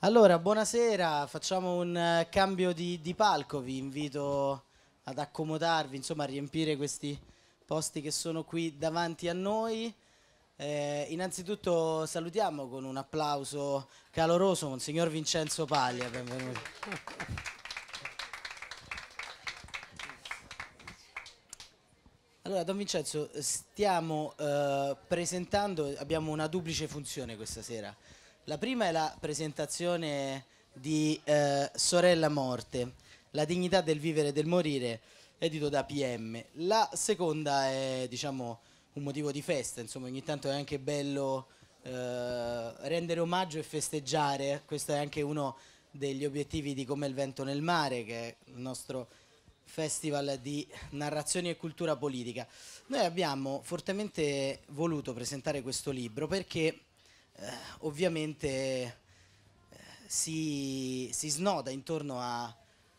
Allora, buonasera, facciamo un eh, cambio di, di, palco, vi invito ad accomodarvi, insomma a riempire questi posti che sono qui davanti a noi. Eh, innanzitutto salutiamo con un applauso caloroso Monsignor Vincenzo Paglia, benvenuto. Allora, Don Vincenzo, stiamo eh, presentando, abbiamo una duplice funzione questa sera la prima è la presentazione di eh, Sorella Morte, la dignità del vivere e del morire, edito da PM. La seconda è, diciamo, un motivo di festa, insomma, ogni tanto è anche bello eh, rendere omaggio e festeggiare, questo è anche uno degli obiettivi di Come il vento nel mare, che è il nostro festival di narrazioni e cultura politica. Noi abbiamo fortemente voluto presentare questo libro perché eh, ovviamente eh, si, si, snoda intorno a,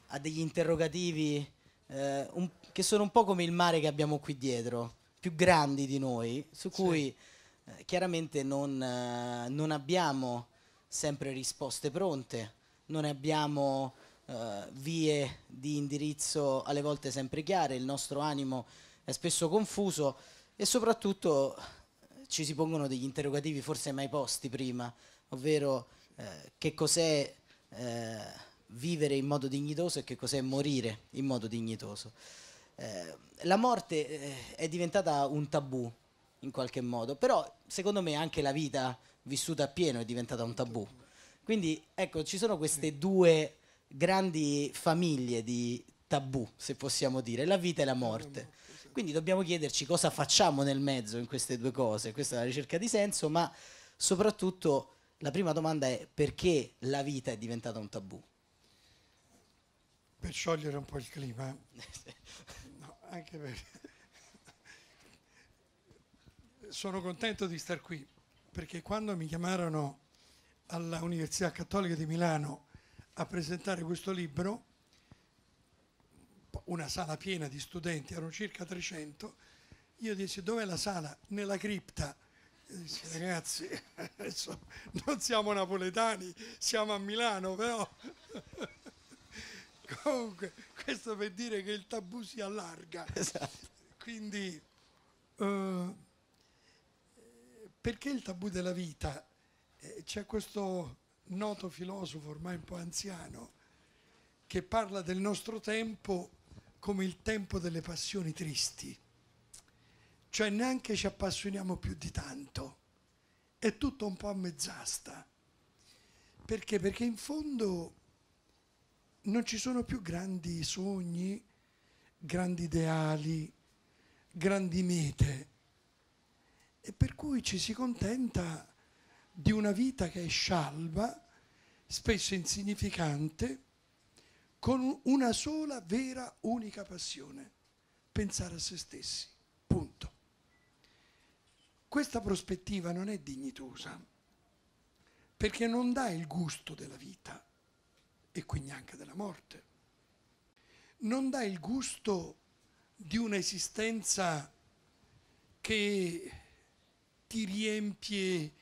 a degli interrogativi eh, un, che sono un po' come il mare che abbiamo qui dietro, più grandi di noi, su cui sì. Eh, chiaramente non, eh, non abbiamo sempre risposte pronte, non abbiamo uh, vie di indirizzo alle volte sempre chiare, il nostro animo è spesso confuso e soprattutto ci si pongono degli interrogativi forse mai posti prima, ovvero eh, che cos'è eh, vivere in modo dignitoso e che cos'è morire in modo dignitoso. Eh, la morte eh, è diventata un tabù in qualche modo, però secondo me anche la vita vissuta a pieno è diventata un tabù. Quindi ecco, ci sono queste due grandi famiglie di tabù, se possiamo dire, la vita e la morte. Quindi dobbiamo chiederci cosa facciamo nel mezzo in queste due cose, questa è la ricerca di senso, ma soprattutto la prima domanda è perché la vita è diventata un tabù? Per sciogliere un po' il clima, eh. no, anche perché sono contento di star qui, perché quando mi chiamarono all'Università Cattolica di Milano a presentare questo libro, una sala piena di studenti, erano circa 300, io dissi dov'è la sala? Nella cripta. Dissi, ragazzi, adesso non siamo napoletani, siamo a Milano, però comunque questo per dire che il tabù si allarga. Esatto. Quindi, eh, perché il tabù della vita? Eh, c'è questo noto filosofo ormai un po' anziano che parla del nostro tempo come il tempo delle passioni tristi, cioè neanche ci appassioniamo più di tanto, è tutto un po' a mezz'asta. Perché? Perché in fondo non ci sono più grandi sogni, grandi ideali, grandi mete e per cui ci si contenta di una vita che è scialba, spesso insignificante, con una sola vera unica passione, pensare a se stessi, punto. Questa prospettiva non è dignitosa perché non dà il gusto della vita e quindi anche della morte, non dà il gusto di un'esistenza che ti riempie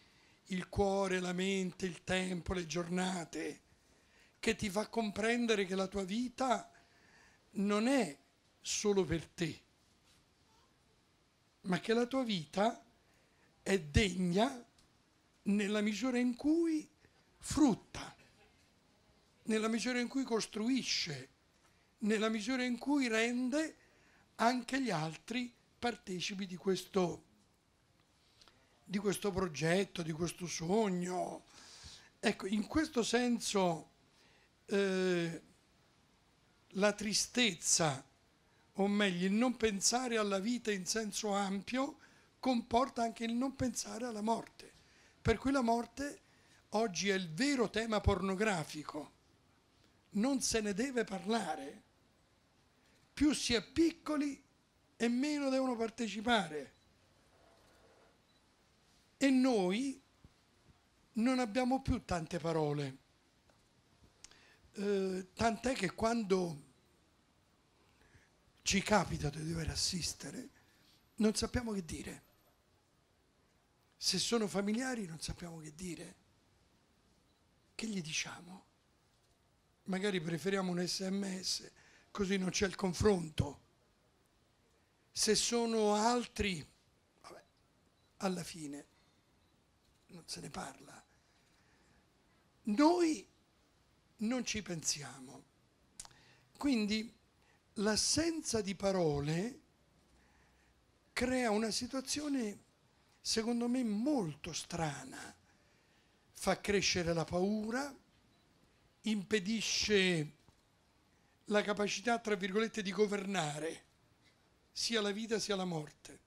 il cuore, la mente, il tempo, le giornate che ti fa comprendere che la tua vita non è solo per te, ma che la tua vita è degna nella misura in cui frutta, nella misura in cui costruisce, nella misura in cui rende anche gli altri partecipi di questo, di questo progetto, di questo sogno. Ecco, in questo senso eh, la tristezza, o meglio il non pensare alla vita in senso ampio, comporta anche il non pensare alla morte. Per cui la morte oggi è il vero tema pornografico, non se ne deve parlare. Più si è piccoli e meno devono partecipare. E noi non abbiamo più tante parole eh, tant'è che quando ci capita di dover assistere, non sappiamo che dire. Se sono familiari non sappiamo che dire. Che gli diciamo? Magari preferiamo un sms, così non c'è il confronto. Se sono altri, vabbè, alla fine non se ne parla. Noi non ci pensiamo. Quindi l'assenza di parole crea una situazione secondo me molto strana, fa crescere la paura, impedisce la capacità, tra virgolette, di governare sia la vita sia la morte.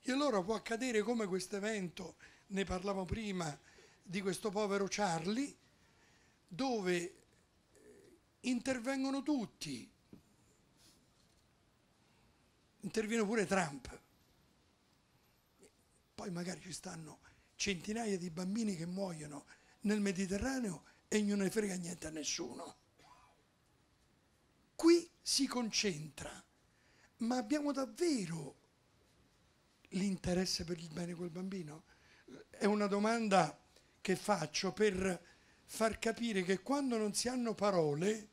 E allora può accadere come questo evento, ne parlavo prima, di questo povero Charlie, dove eh, intervengono tutti, interviene pure Trump, poi magari ci stanno centinaia di bambini che muoiono nel Mediterraneo e non ne frega niente a nessuno. Qui si concentra, ma abbiamo davvero l'interesse per il bene di quel bambino? È una domanda che faccio per far capire che quando non si hanno parole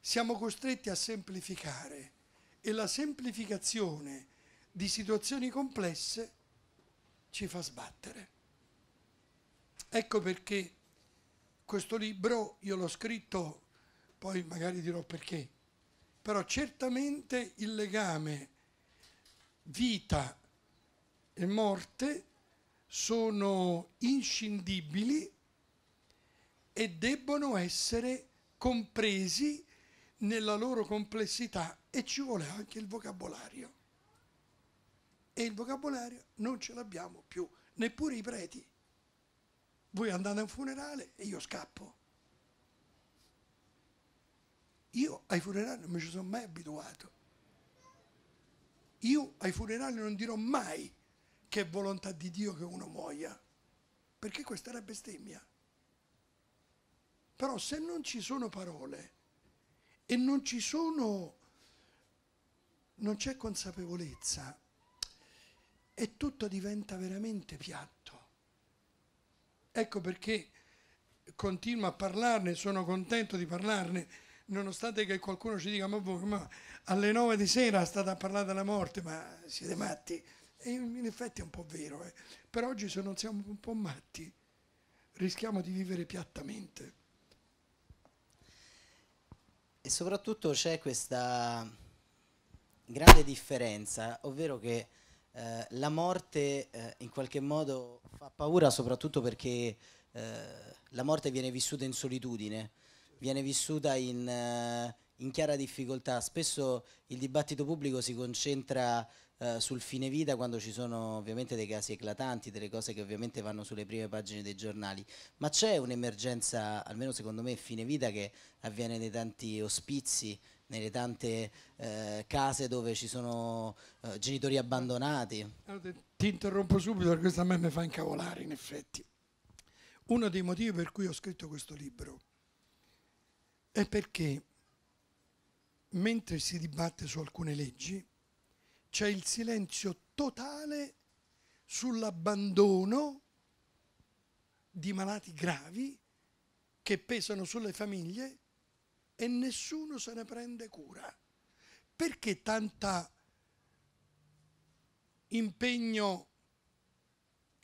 siamo costretti a semplificare e la semplificazione di situazioni complesse ci fa sbattere. Ecco perché questo libro io l'ho scritto, poi magari dirò perché, però certamente il legame vita e morte sono inscindibili e debbono essere compresi nella loro complessità e ci vuole anche il vocabolario. E il vocabolario non ce l'abbiamo più, neppure i preti. Voi andate a un funerale e io scappo. Io ai funerali non mi ci sono mai abituato. Io ai funerali non dirò mai che è volontà di Dio che uno muoia, perché questa era bestemmia. Però se non ci sono parole e non ci sono, non c'è consapevolezza e tutto diventa veramente piatto. Ecco perché continuo a parlarne, sono contento di parlarne, nonostante che qualcuno ci dica ma voi ma alle nove di sera state a parlare della morte, ma siete matti? E in effetti è un po' vero, eh. per oggi se non siamo un po' matti rischiamo di vivere piattamente e soprattutto c'è questa grande differenza, ovvero che eh, la morte eh, in qualche modo fa paura soprattutto perché eh, la morte viene vissuta in solitudine, viene vissuta in, eh, in chiara difficoltà. Spesso il dibattito pubblico si concentra eh, sul fine vita quando ci sono ovviamente dei casi eclatanti, delle cose che ovviamente vanno sulle prime pagine dei giornali, ma c'è un'emergenza, almeno secondo me, fine vita che avviene nei tanti ospizi, nelle tante eh, case dove ci sono eh, genitori abbandonati. Allora, ti interrompo subito perché questa a me mi fa incavolare in effetti. Uno dei motivi per cui ho scritto questo libro è perché mentre si dibatte su alcune leggi, c'è il silenzio totale sull'abbandono di malati gravi che pesano sulle famiglie e nessuno se ne prende cura. Perché tanta impegno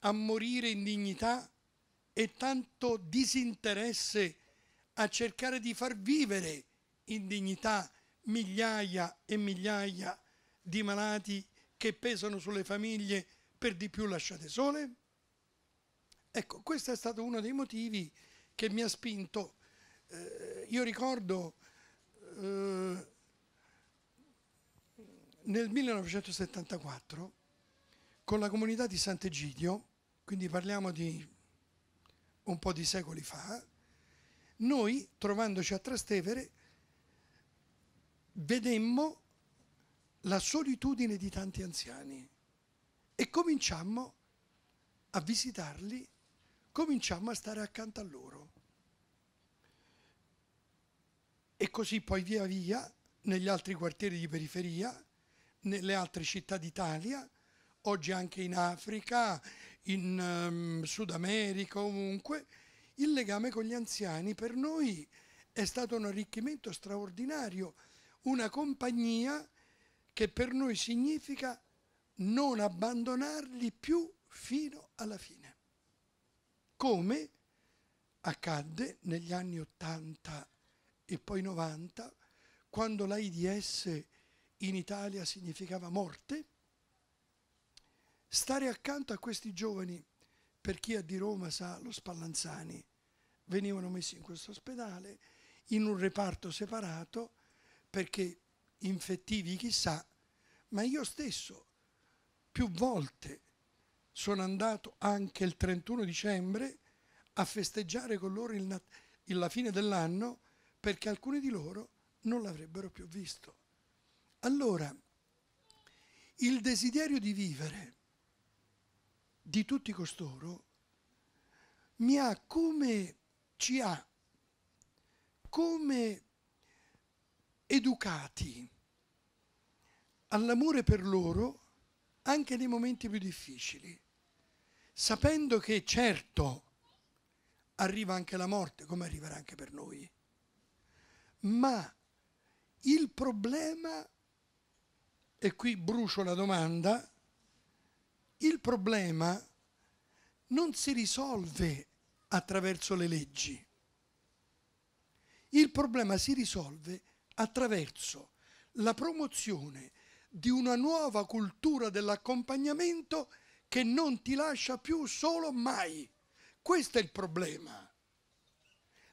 a morire in dignità e tanto disinteresse a cercare di far vivere in dignità migliaia e migliaia di malati che pesano sulle famiglie per di più lasciate sole? Ecco, questo è stato uno dei motivi che mi ha spinto. Eh, io ricordo eh, nel 1974 con la comunità di Sant'Egidio, quindi parliamo di un po' di secoli fa, noi trovandoci a Trastevere vedemmo la solitudine di tanti anziani e cominciammo a visitarli, cominciamo a stare accanto a loro. E così poi via via, negli altri quartieri di periferia, nelle altre città d'Italia, oggi anche in Africa, in um, Sud America, ovunque, il legame con gli anziani per noi è stato un arricchimento straordinario, una compagnia che per noi significa non abbandonarli più fino alla fine, come accadde negli anni 80 e poi 90, quando l'AIDS in Italia significava morte, stare accanto a questi giovani, per chi è di Roma sa lo Spallanzani, venivano messi in questo ospedale, in un reparto separato, perché infettivi chissà, ma io stesso più volte sono andato anche il 31 dicembre a festeggiare con loro il, la fine dell'anno perché alcuni di loro non l'avrebbero più visto. Allora, il desiderio di vivere di tutti costoro mi ha come ci ha come educati all'amore per loro anche nei momenti più difficili, sapendo che certo arriva anche la morte, come arriverà anche per noi, ma il problema, e qui brucio la domanda, il problema non si risolve attraverso le leggi, il problema si risolve attraverso la promozione di una nuova cultura dell'accompagnamento che non ti lascia più solo mai. Questo è il problema.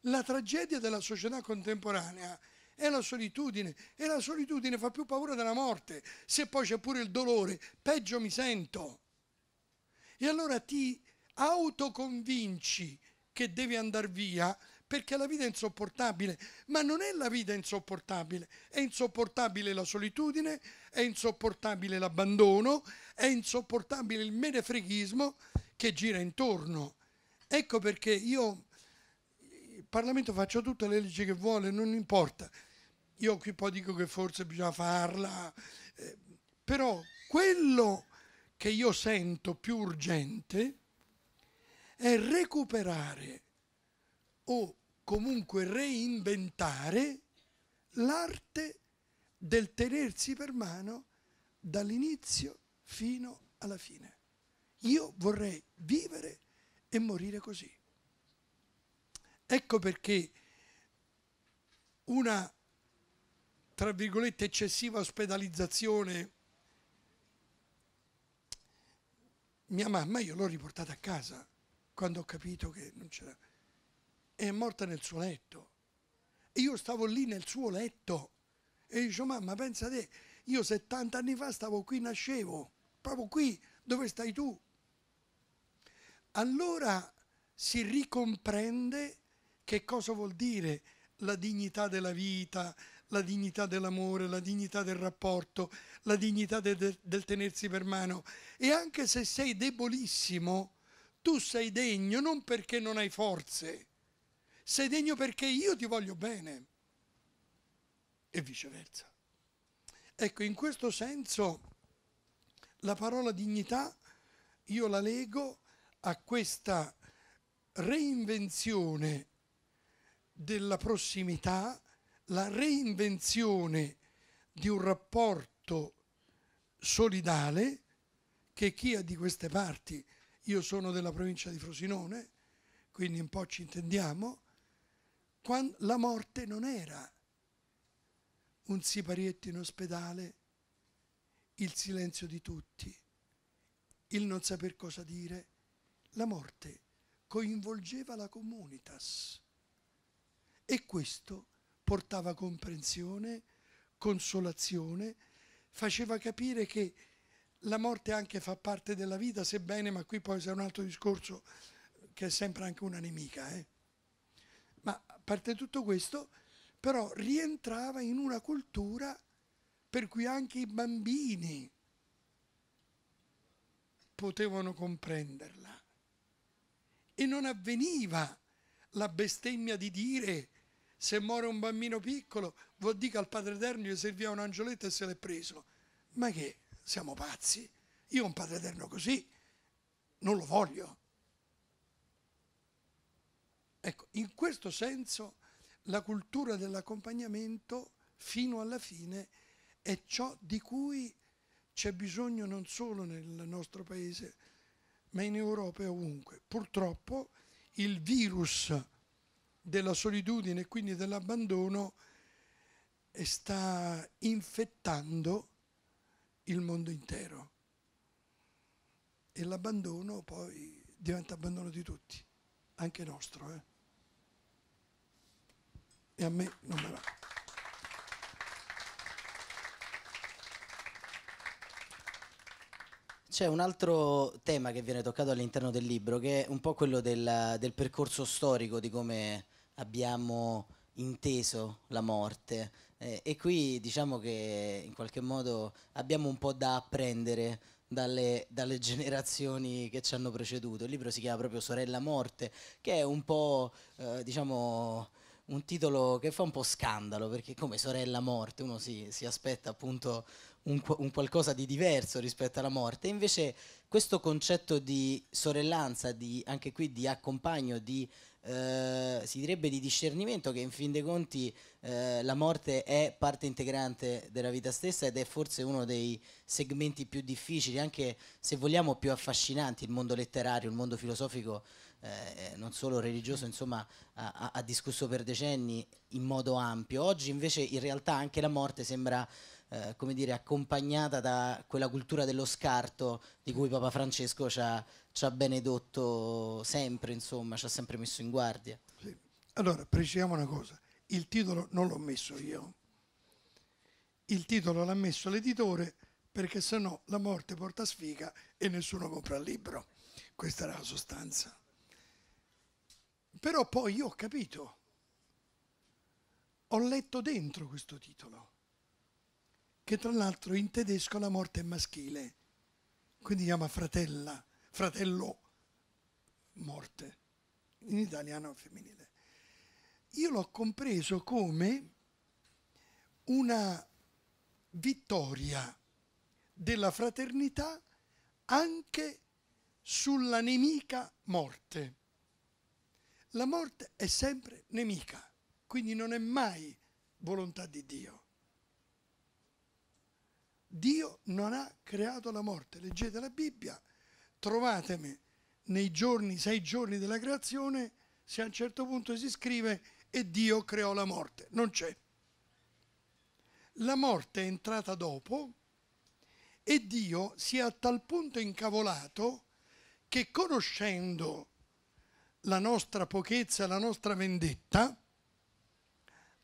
La tragedia della società contemporanea è la solitudine e la solitudine fa più paura della morte. Se poi c'è pure il dolore, peggio mi sento. E allora ti autoconvinci che devi andare via perché la vita è insopportabile, ma non è la vita insopportabile, è insopportabile la solitudine, è insopportabile l'abbandono, è insopportabile il menefreghismo che gira intorno. Ecco perché io il Parlamento faccia tutte le leggi che vuole, non importa. Io qui poi dico che forse bisogna farla, eh, però quello che io sento più urgente è recuperare o comunque reinventare l'arte del tenersi per mano dall'inizio fino alla fine. Io vorrei vivere e morire così. Ecco perché una, tra virgolette, eccessiva ospedalizzazione, mia mamma io l'ho riportata a casa quando ho capito che non c'era è morta nel suo letto. E Io stavo lì nel suo letto e dice mamma pensa te, io 70 anni fa stavo qui, nascevo, proprio qui dove stai tu. Allora si ricomprende che cosa vuol dire la dignità della vita, la dignità dell'amore, la dignità del rapporto, la dignità de, de, del tenersi per mano. E anche se sei debolissimo, tu sei degno non perché non hai forze, sei degno perché io ti voglio bene e viceversa. Ecco, in questo senso la parola dignità io la leggo a questa reinvenzione della prossimità, la reinvenzione di un rapporto solidale che chi è di queste parti, io sono della provincia di Frosinone, quindi un po' ci intendiamo, quando la morte non era un siparietto in ospedale, il silenzio di tutti, il non saper cosa dire, la morte coinvolgeva la comunitas e questo portava comprensione, consolazione, faceva capire che la morte anche fa parte della vita, sebbene, ma qui poi c'è un altro discorso che è sempre anche una nemica. Eh? Ma a parte tutto questo, però rientrava in una cultura per cui anche i bambini potevano comprenderla. E non avveniva la bestemmia di dire se muore un bambino piccolo vuol dire che al Padre Eterno gli serviva un angioletto e se l'è preso. Ma che siamo pazzi? Io un Padre Eterno così non lo voglio. Ecco, in questo senso la cultura dell'accompagnamento fino alla fine è ciò di cui c'è bisogno non solo nel nostro paese, ma in Europa e ovunque. Purtroppo il virus della solitudine e quindi dell'abbandono eh, sta infettando il mondo intero e l'abbandono poi diventa abbandono di tutti, anche nostro. Eh? e a me non me va. C'è un altro tema che viene toccato all'interno del libro, che è un po' quello del, del percorso storico di come abbiamo inteso la morte eh, e qui diciamo che in qualche modo abbiamo un po' da apprendere dalle, dalle, generazioni che ci hanno preceduto. Il libro si chiama proprio Sorella Morte, che è un po' eh, diciamo un titolo che fa un po' scandalo, perché come Sorella Morte uno si, si aspetta appunto un, un, qualcosa di diverso rispetto alla morte, invece questo concetto di sorellanza, di, anche qui di accompagno, di, eh, si direbbe di discernimento, che in fin dei conti eh, la morte è parte integrante della vita stessa ed è forse uno dei segmenti più difficili, anche se vogliamo più affascinanti, il mondo letterario, il mondo filosofico eh, eh, non solo religioso, insomma, ha, ha, discusso per decenni in modo ampio. Oggi invece in realtà anche la morte sembra eh, come dire, accompagnata da quella cultura dello scarto di cui Papa Francesco ci ha, ci ha benedotto sempre, insomma, ci ha sempre messo in guardia. Sì. Allora, precisiamo una cosa, il titolo non l'ho messo io, il titolo l'ha messo l'editore perché sennò la morte porta sfiga e nessuno compra il libro. Questa era la sostanza. Però poi io ho capito, ho letto dentro questo titolo, che tra l'altro in tedesco la morte è maschile, quindi chiama fratella, fratello morte, in italiano femminile. Io l'ho compreso come una vittoria della fraternità anche sulla nemica morte. La morte è sempre nemica, quindi non è mai volontà di Dio. Dio non ha creato la morte. Leggete la Bibbia, trovatemi nei giorni, sei giorni della creazione, se a un certo punto si scrive e Dio creò la morte. Non c'è. La morte è entrata dopo e Dio si è a tal punto incavolato che conoscendo la nostra pochezza, la nostra vendetta,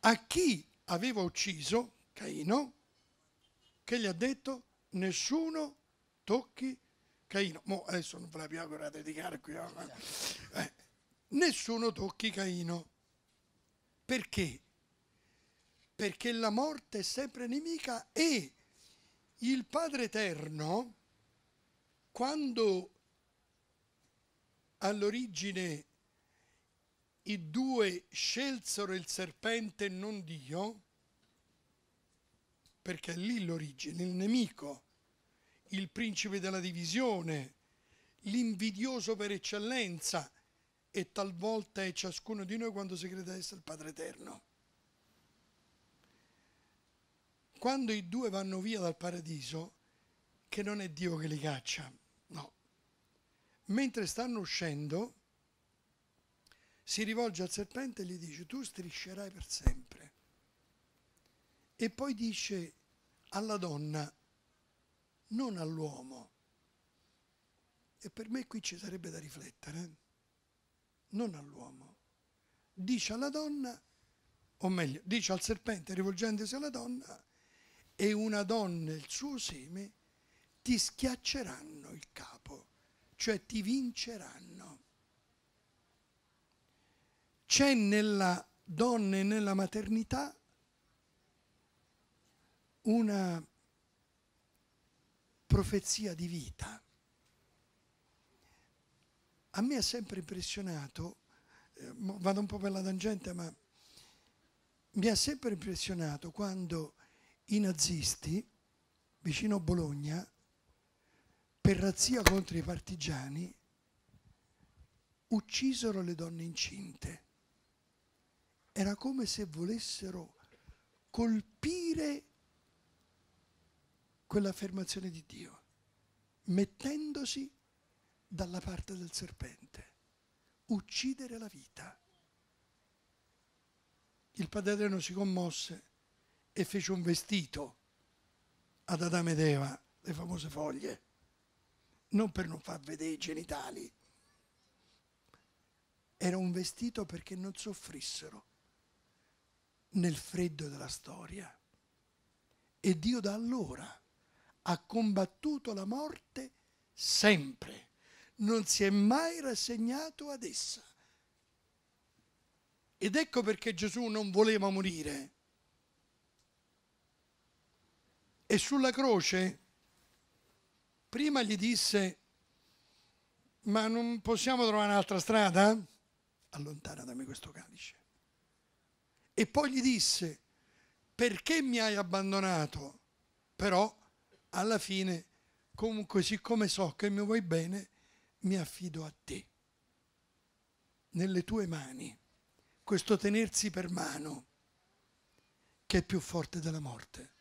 a chi aveva ucciso Caino, che gli ha detto nessuno tocchi Caino. Mo adesso non ve la piago a dedicare qui. Eh. Eh. Nessuno tocchi Caino. Perché? Perché la morte è sempre nemica e il Padre Eterno, quando all'origine i due scelsero il serpente non Dio, perché è lì l'origine, il nemico, il principe della divisione, l'invidioso per eccellenza e talvolta è ciascuno di noi quando si crede essere il Padre Eterno. Quando i due vanno via dal paradiso, che non è Dio che li caccia, no. Mentre stanno uscendo, si rivolge al serpente e gli dice tu striscerai per sempre. E poi dice alla donna, non all'uomo. E per me qui ci sarebbe da riflettere, eh. non all'uomo. Dice alla donna, o meglio, dice al serpente rivolgendosi alla donna, e una donna e il suo seme ti schiacceranno il capo, cioè ti vinceranno c'è nella donna e nella maternità una profezia di vita. A me ha sempre impressionato, eh, vado un po' per la tangente, ma mi ha sempre impressionato quando i nazisti, vicino a Bologna, per razzia contro i partigiani, uccisero le donne incinte era come se volessero colpire quell'affermazione di Dio, mettendosi dalla parte del serpente, uccidere la vita. Il padre padreno si commosse e fece un vestito ad Adamo ed Eva, le famose foglie, non per non far vedere i genitali, era un vestito perché non soffrissero nel freddo della storia. E Dio da allora ha combattuto la morte sempre, non si è mai rassegnato ad essa. Ed ecco perché Gesù non voleva morire. E sulla croce prima gli disse, ma non possiamo trovare un'altra strada? Allontana da me questo calice. E poi gli disse, perché mi hai abbandonato? Però alla fine, comunque, siccome so che mi vuoi bene, mi affido a te, nelle tue mani, questo tenersi per mano, che è più forte della morte.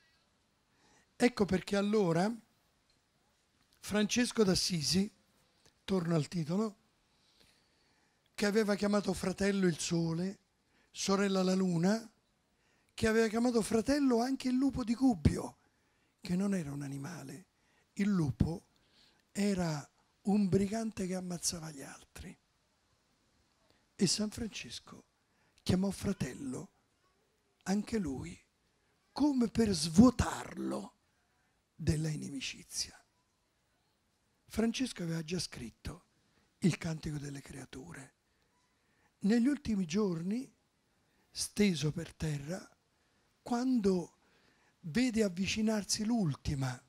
Ecco perché allora Francesco d'Assisi, torno al titolo, che aveva chiamato fratello il sole, sorella la luna, che aveva chiamato fratello anche il lupo di Gubbio, che non era un animale. Il lupo era un brigante che ammazzava gli altri. E San Francesco chiamò fratello anche lui, come per svuotarlo della inimicizia. Francesco aveva già scritto il cantico delle creature. Negli ultimi giorni steso per terra, quando vede avvicinarsi l'ultima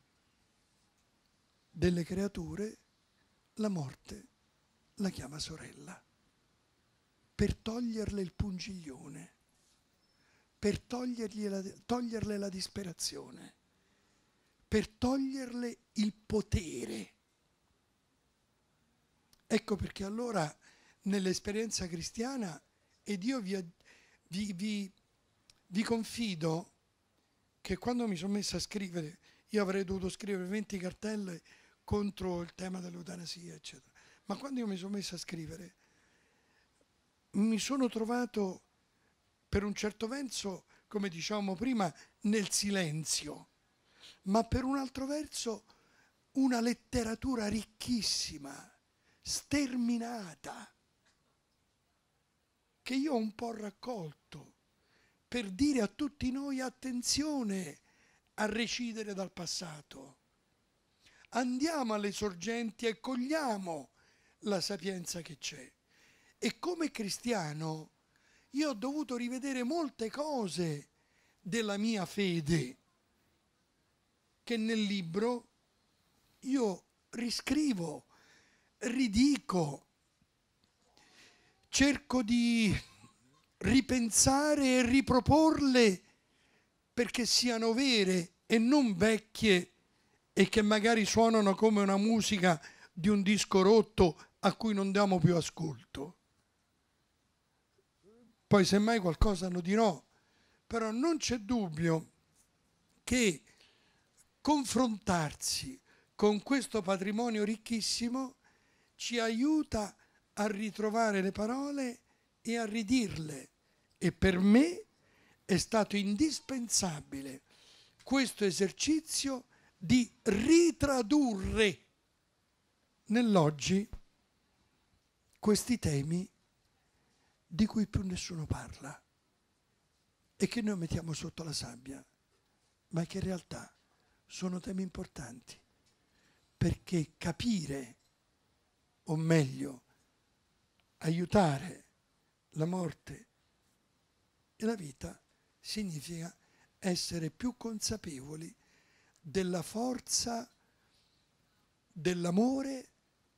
delle creature, la morte la chiama sorella, per toglierle il pungiglione, per la, toglierle la disperazione, per toglierle il potere. Ecco perché allora nell'esperienza cristiana, ed io vi vi, vi, vi confido che quando mi sono messa a scrivere, io avrei dovuto scrivere 20 cartelle contro il tema dell'eutanasia, eccetera. Ma quando io mi sono messa a scrivere, mi sono trovato per un certo verso, come dicevamo prima, nel silenzio, ma per un altro verso una letteratura ricchissima, sterminata, che io ho un po' raccolto per dire a tutti noi attenzione a recidere dal passato. Andiamo alle sorgenti e cogliamo la sapienza che c'è. E come cristiano io ho dovuto rivedere molte cose della mia fede che nel libro io riscrivo, ridico, cerco di ripensare e riproporle perché siano vere e non vecchie e che magari suonano come una musica di un disco rotto a cui non diamo più ascolto. Poi semmai qualcosa lo dirò, però non c'è dubbio che confrontarsi con questo patrimonio ricchissimo ci aiuta a a ritrovare le parole e a ridirle e per me è stato indispensabile questo esercizio di ritradurre nell'oggi questi temi di cui più nessuno parla e che noi mettiamo sotto la sabbia, ma che in realtà sono temi importanti, perché capire, o meglio, aiutare la morte e la vita significa essere più consapevoli della forza dell'amore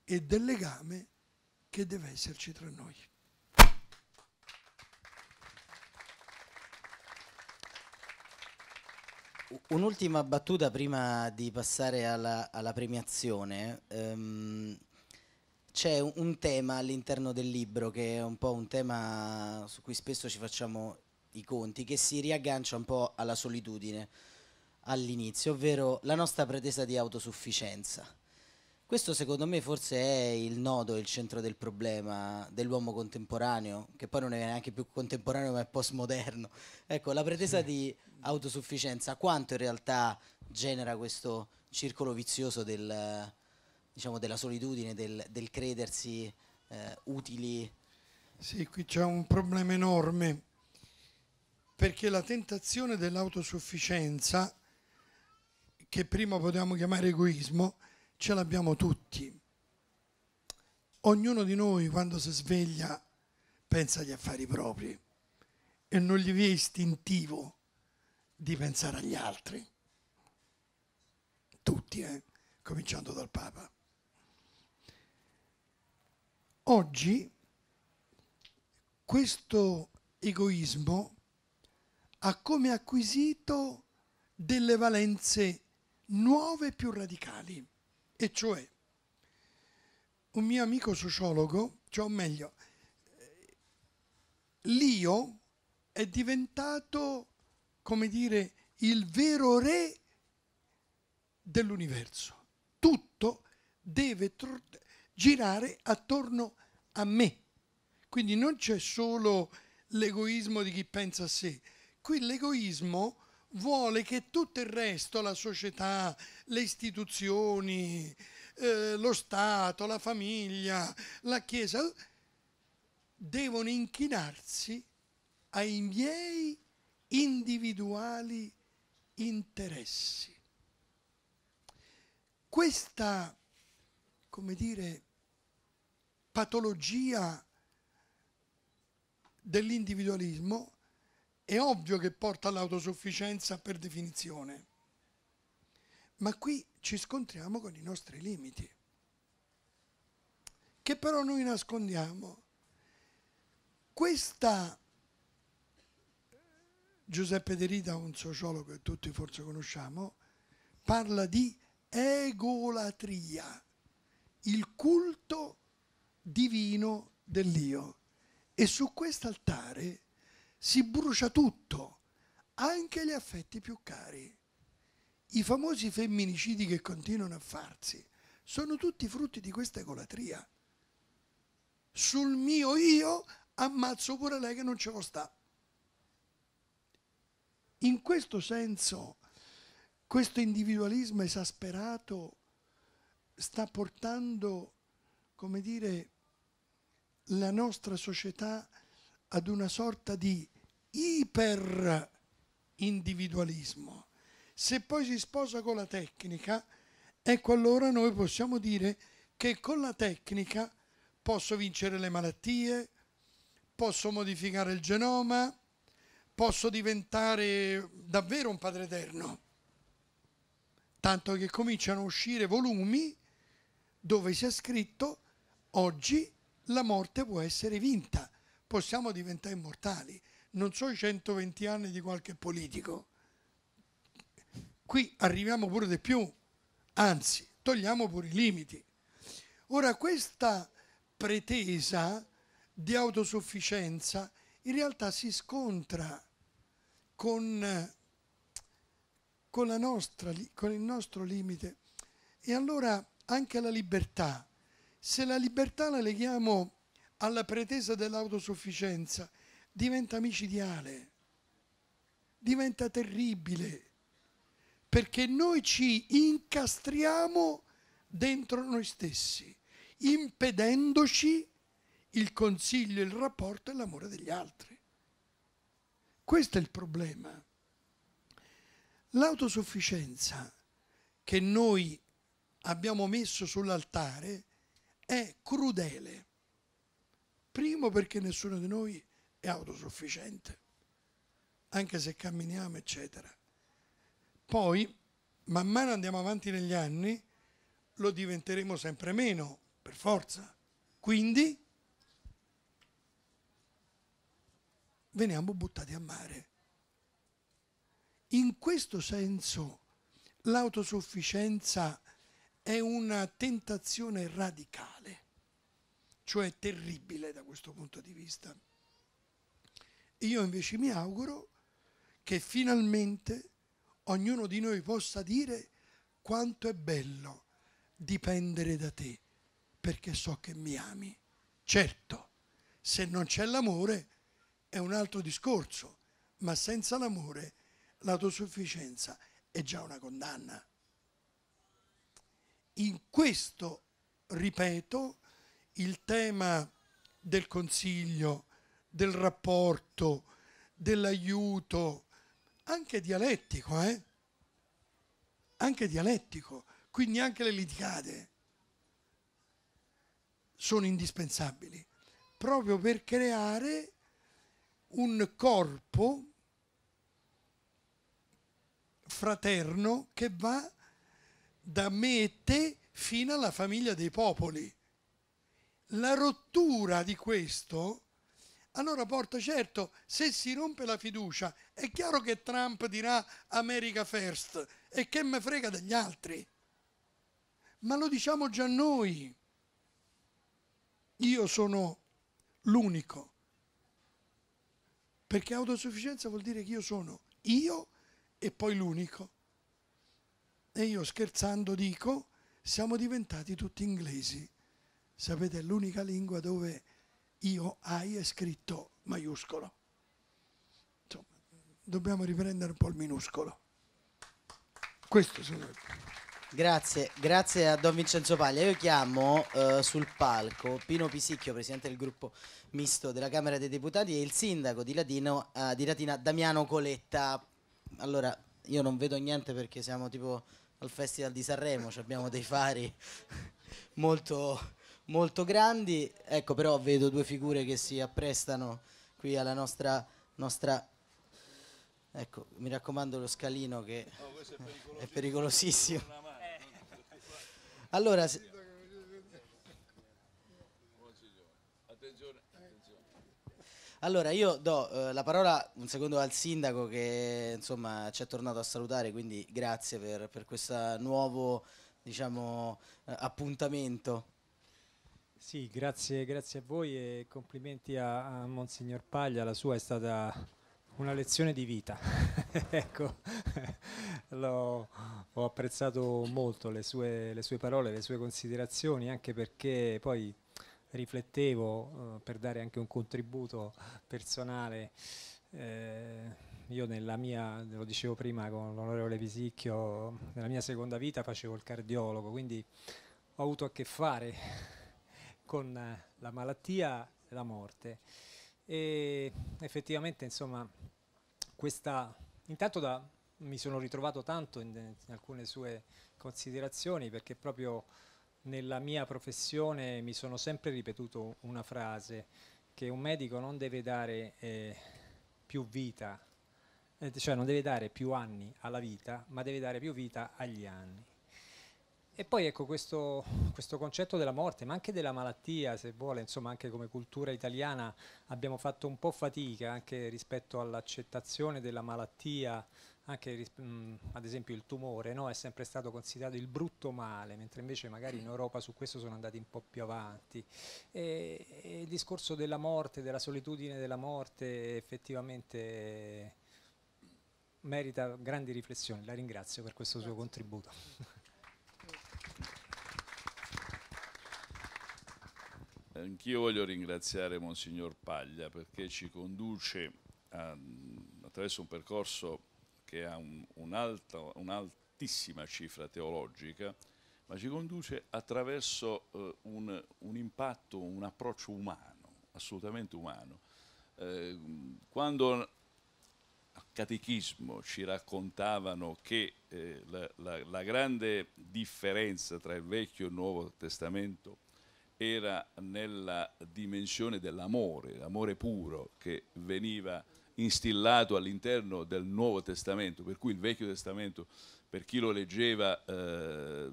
e del legame che deve esserci tra noi. Un'ultima battuta prima di passare alla, alla premiazione. Um, c'è un tema all'interno del libro che è un po' un tema su cui spesso ci facciamo i conti, che si riaggancia un po' alla solitudine all'inizio, ovvero la nostra pretesa di autosufficienza. Questo secondo me forse è il nodo, il centro del problema dell'uomo contemporaneo, che poi non è neanche più contemporaneo ma è postmoderno. Ecco, la pretesa sì. di autosufficienza, quanto in realtà genera questo circolo vizioso del, diciamo, della solitudine, del, del credersi eh, utili. Sì, qui c'è un problema enorme, perché la tentazione dell'autosufficienza, che prima potevamo chiamare egoismo, ce l'abbiamo tutti. Ognuno di noi quando si sveglia pensa agli affari propri e non gli viene istintivo di pensare agli altri. Tutti, eh? cominciando dal Papa. Oggi questo egoismo ha come acquisito delle valenze nuove e più radicali, e cioè un mio amico sociologo, cioè o meglio, l'io è diventato, come dire, il vero re dell'universo. Tutto deve, girare attorno a me. Quindi non c'è solo l'egoismo di chi pensa a sé, qui l'egoismo vuole che tutto il resto, la società, le istituzioni, eh, lo Stato, la famiglia, la Chiesa, devono inchinarsi ai miei individuali interessi. Questa, come dire, patologia dell'individualismo è ovvio che porta all'autosufficienza per definizione, ma qui ci scontriamo con i nostri limiti, che però noi nascondiamo. Questa Giuseppe Derrida, un sociologo che tutti forse conosciamo, parla di egolatria, il culto divino dell'io. E su quest'altare si brucia tutto, anche gli affetti più cari. I famosi femminicidi che continuano a farsi sono tutti frutti di questa egolatria. Sul mio io ammazzo pure lei che non ce lo sta. In questo senso, questo individualismo esasperato sta portando, come dire, la nostra società ad una sorta di iperindividualismo. Se poi si sposa con la tecnica, ecco allora noi possiamo dire che con la tecnica posso vincere le malattie, posso modificare il genoma, posso diventare davvero un padre eterno. Tanto che cominciano a uscire volumi dove si è scritto oggi la morte può essere vinta, possiamo diventare immortali, non so i 120 anni di qualche politico. Qui arriviamo pure di più, anzi, togliamo pure i limiti. Ora, questa pretesa di autosufficienza in realtà si scontra con, con, nostra, con il nostro limite e allora anche la libertà se la libertà la leghiamo alla pretesa dell'autosufficienza, diventa micidiale, diventa terribile, perché noi ci incastriamo dentro noi stessi, impedendoci il consiglio, il rapporto e l'amore degli altri. Questo è il problema. L'autosufficienza che noi abbiamo messo sull'altare è crudele. Primo perché nessuno di noi è autosufficiente, anche se camminiamo, eccetera. Poi, man mano andiamo avanti negli anni, lo diventeremo sempre meno, per forza. Quindi veniamo buttati a mare. In questo senso l'autosufficienza è una tentazione radicale, cioè terribile da questo punto di vista. Io invece mi auguro che finalmente ognuno di noi possa dire quanto è bello dipendere da te, perché so che mi ami. Certo, se non c'è l'amore è un altro discorso, ma senza l'amore l'autosufficienza è già una condanna. In questo, ripeto, il tema del Consiglio, del rapporto, dell'aiuto, anche dialettico, eh? anche dialettico, quindi anche le litigate sono indispensabili, proprio per creare un corpo fraterno che va da me e te fino alla famiglia dei popoli. La rottura di questo allora porta certo, se si rompe la fiducia, è chiaro che Trump dirà America first e che me frega degli altri. Ma lo diciamo già noi. Io sono l'unico. Perché autosufficienza vuol dire che io sono io e poi l'unico. E io scherzando dico, siamo diventati tutti inglesi. Sapete, è l'unica lingua dove io hai è scritto maiuscolo. Insomma, dobbiamo riprendere un po' il minuscolo. Questo sono... Grazie, grazie a Don Vincenzo Paglia. Io chiamo eh, sul palco Pino Pisicchio, presidente del gruppo misto della Camera dei Deputati, e il sindaco di, Latino, eh, di Latina Damiano Coletta. Allora, io non vedo niente perché siamo tipo al Festival di Sanremo, abbiamo dei fari molto, molto grandi, ecco però vedo due figure che si apprestano qui alla nostra, nostra ecco mi raccomando lo scalino che oh, è, pericolosissimo. È pericolosissimo. Eh. Allora, Allora io do eh, la parola un secondo al sindaco che insomma ci è tornato a salutare, quindi grazie per, per questo nuovo diciamo, eh, appuntamento. Sì, grazie, grazie, a voi e complimenti a, a Monsignor Paglia, la sua è stata una lezione di vita. ecco, ho, ho apprezzato molto le sue, le sue parole, le sue considerazioni, anche perché poi riflettevo eh, per dare anche un contributo personale. Eh, io nella mia, lo dicevo prima con l'onorevole Pisicchio, nella mia seconda vita facevo il cardiologo, quindi ho avuto a che fare con la malattia e la morte. E effettivamente, insomma, questa intanto da, mi sono ritrovato tanto in, in alcune sue considerazioni perché proprio nella mia professione mi sono sempre ripetuto una frase, che un medico non deve dare eh, più vita, eh, cioè non deve dare più anni alla vita, ma deve dare più vita agli anni. E poi ecco questo, questo, concetto della morte, ma anche della malattia, se vuole, insomma anche come cultura italiana abbiamo fatto un po' fatica anche rispetto all'accettazione della malattia, anche mh, mm, ad esempio il tumore no? è sempre stato considerato il brutto male, mentre invece magari in Europa su questo sono andati un po' più avanti. E, e il discorso della morte, della solitudine della morte effettivamente merita grandi riflessioni, la ringrazio per questo Grazie. suo contributo. Grazie. Anch'io voglio ringraziare Monsignor Paglia perché ci conduce a, ehm, attraverso un percorso che ha un'altissima un cifra teologica, ma ci conduce attraverso eh, un, un, impatto, un approccio umano, assolutamente umano. Eh, quando al catechismo ci raccontavano che eh, la, la, la grande differenza tra il Vecchio e il Nuovo Testamento era nella dimensione dell'amore, l'amore puro che veniva instillato all'interno del Nuovo Testamento, per cui il Vecchio Testamento, per chi lo leggeva eh,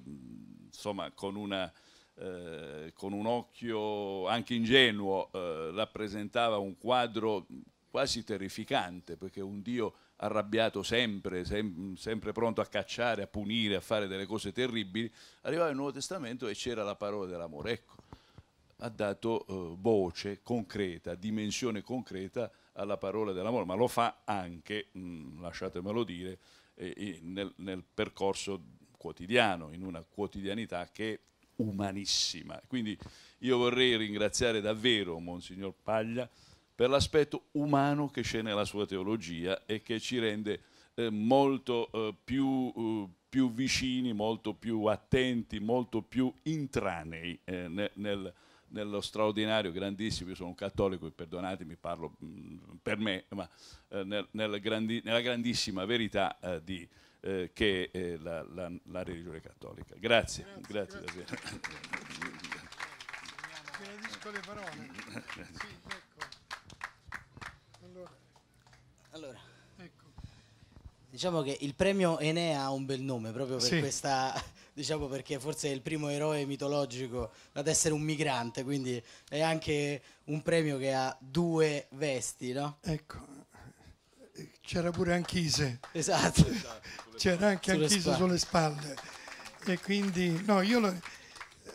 insomma, con, una, eh, con, un occhio anche ingenuo, eh, rappresentava un quadro quasi terrificante, perché un Dio arrabbiato sempre, sem sempre pronto a cacciare, a punire, a fare delle cose terribili, arrivava il Nuovo Testamento e c'era la parola dell'amore. Ecco, ha dato eh, voce concreta, dimensione concreta alla parola dell'amore, ma lo fa anche, mh, mm, lasciatemelo dire, eh, nel, nel, percorso quotidiano, in una quotidianità che è umanissima. Quindi io vorrei ringraziare davvero Monsignor Paglia per l'aspetto umano che c'è nella sua teologia e che ci rende eh, molto eh, più eh, più vicini, molto più attenti, molto più intranei eh, nel, nel nello straordinario, grandissimo, io sono un cattolico e perdonatemi, parlo mm, per me, ma eh, nel, nel grandi, nella grandissima verità eh, di, eh, che è eh, la, la, la, religione cattolica. Grazie, grazie, grazie, grazie. davvero. Benedisco le parole. Sì, ecco. allora. allora. Diciamo che il premio Enea ha un bel nome proprio per sì. questa, diciamo perché forse è il primo eroe mitologico ad essere un migrante, quindi è anche un premio che ha due vesti, no? Ecco, c'era pure Anchise. Esatto. C'era anche sulle Anchise spalle. sulle spalle. E quindi, no, io lo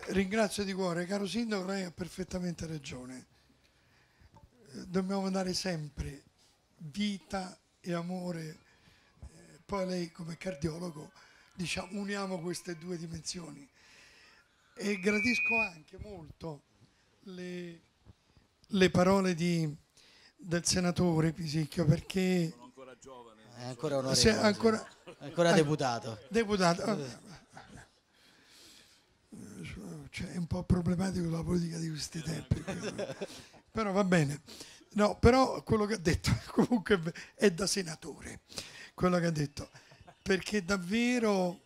ringrazio di cuore, caro Sindaco, lei ha perfettamente ragione. Dobbiamo dare sempre vita e amore poi lei come cardiologo diciamo, uniamo queste due dimensioni. E gradisco anche molto le, le parole di, del senatore Pisicchio perché... Sono ancora giovane. È ancora onorevole. Ancora, ancora eh, deputato. Deputato. Cioè, è un po' problematico la politica di questi tempi, però va bene. No, però quello che ha detto comunque è da senatore quello che ha detto, perché davvero,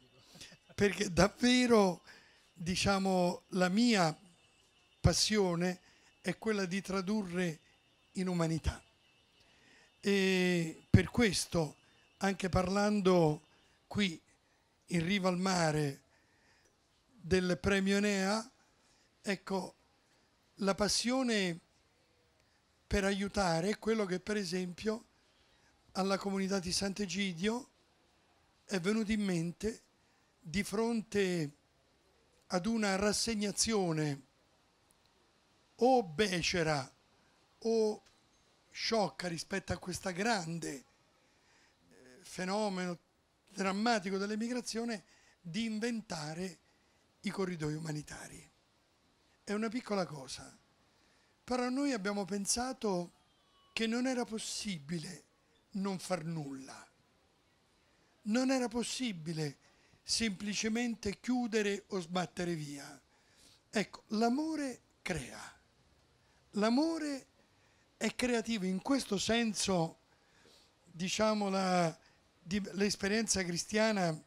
perché davvero diciamo, la mia passione è quella di tradurre in umanità. E per questo, anche parlando qui in riva al mare del premio Enea, ecco, la passione per aiutare è quello che per esempio alla comunità di Sant'Egidio è venuto in mente di fronte ad una rassegnazione o becera o sciocca rispetto a questo grande eh, fenomeno drammatico dell'emigrazione di inventare i corridoi umanitari. È una piccola cosa, però noi abbiamo pensato che non era possibile non far nulla. Non era possibile semplicemente chiudere o sbattere via. Ecco, l'amore crea. L'amore è creativo, in questo senso, diciamo, l'esperienza di, cristiana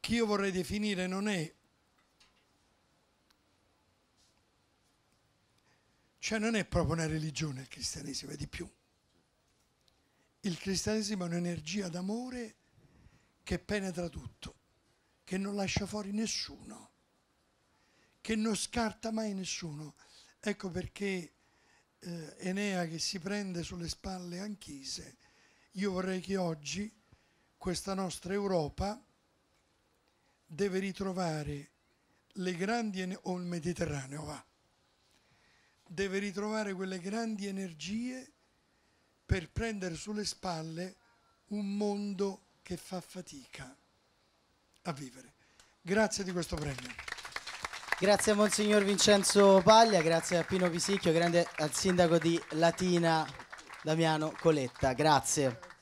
che io vorrei definire non è cioè non è proprio una religione il cristianesimo, è di più. Il cristianesimo è un'energia d'amore che penetra tutto, che non lascia fuori nessuno, che non scarta mai nessuno. Ecco perché eh, Enea che si prende sulle spalle anchise, io vorrei che oggi questa nostra Europa deve ritrovare le grandi, o il Mediterraneo va, deve ritrovare quelle grandi energie per prendere sulle spalle un mondo che fa fatica a vivere. Grazie di questo premio. Grazie a Monsignor Vincenzo Paglia, grazie a Pino Pisicchio, grande al sindaco di Latina Damiano Coletta, grazie.